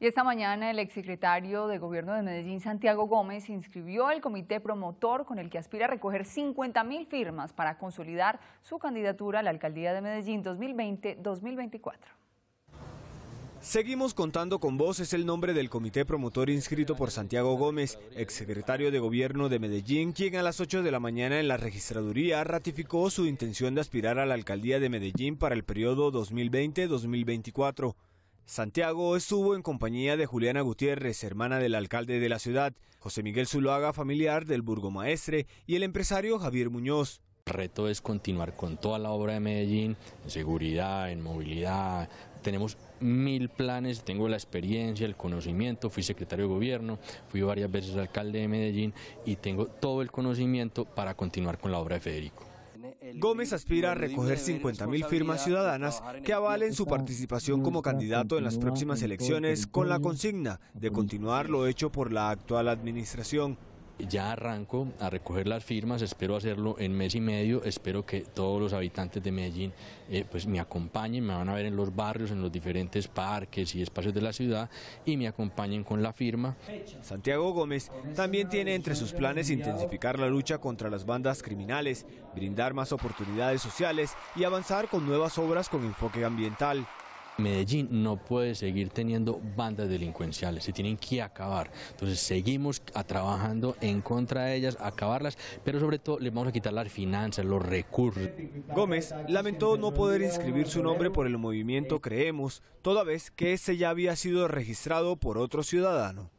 Y esta mañana el exsecretario de Gobierno de Medellín, Santiago Gómez, inscribió el comité promotor con el que aspira a recoger 50 mil firmas para consolidar su candidatura a la alcaldía de Medellín 2020-2024. Seguimos contando con vos es el nombre del comité promotor inscrito por Santiago Gómez, exsecretario de Gobierno de Medellín, quien a las 8 de la mañana en la registraduría ratificó su intención de aspirar a la alcaldía de Medellín para el periodo 2020-2024. Santiago estuvo en compañía de Juliana Gutiérrez, hermana del alcalde de la ciudad, José Miguel Zuluaga, familiar del burgomaestre, y el empresario Javier Muñoz. El reto es continuar con toda la obra de Medellín, en seguridad, en movilidad. Tenemos mil planes, tengo la experiencia, el conocimiento, fui secretario de gobierno, fui varias veces alcalde de Medellín y tengo todo el conocimiento para continuar con la obra de Federico. Gómez aspira a recoger 50.000 firmas ciudadanas que avalen su participación como candidato en las próximas elecciones con la consigna de continuar lo hecho por la actual administración. Ya arranco a recoger las firmas, espero hacerlo en mes y medio, espero que todos los habitantes de Medellín eh, pues me acompañen, me van a ver en los barrios, en los diferentes parques y espacios de la ciudad y me acompañen con la firma. Santiago Gómez también tiene entre sus planes intensificar la lucha contra las bandas criminales, brindar más oportunidades sociales y avanzar con nuevas obras con enfoque ambiental. Medellín no puede seguir teniendo bandas delincuenciales, se tienen que acabar. Entonces seguimos a trabajando en contra de ellas, acabarlas, pero sobre todo les vamos a quitar las finanzas, los recursos. Gómez lamentó no poder inscribir su nombre por el movimiento Creemos, toda vez que ese ya había sido registrado por otro ciudadano.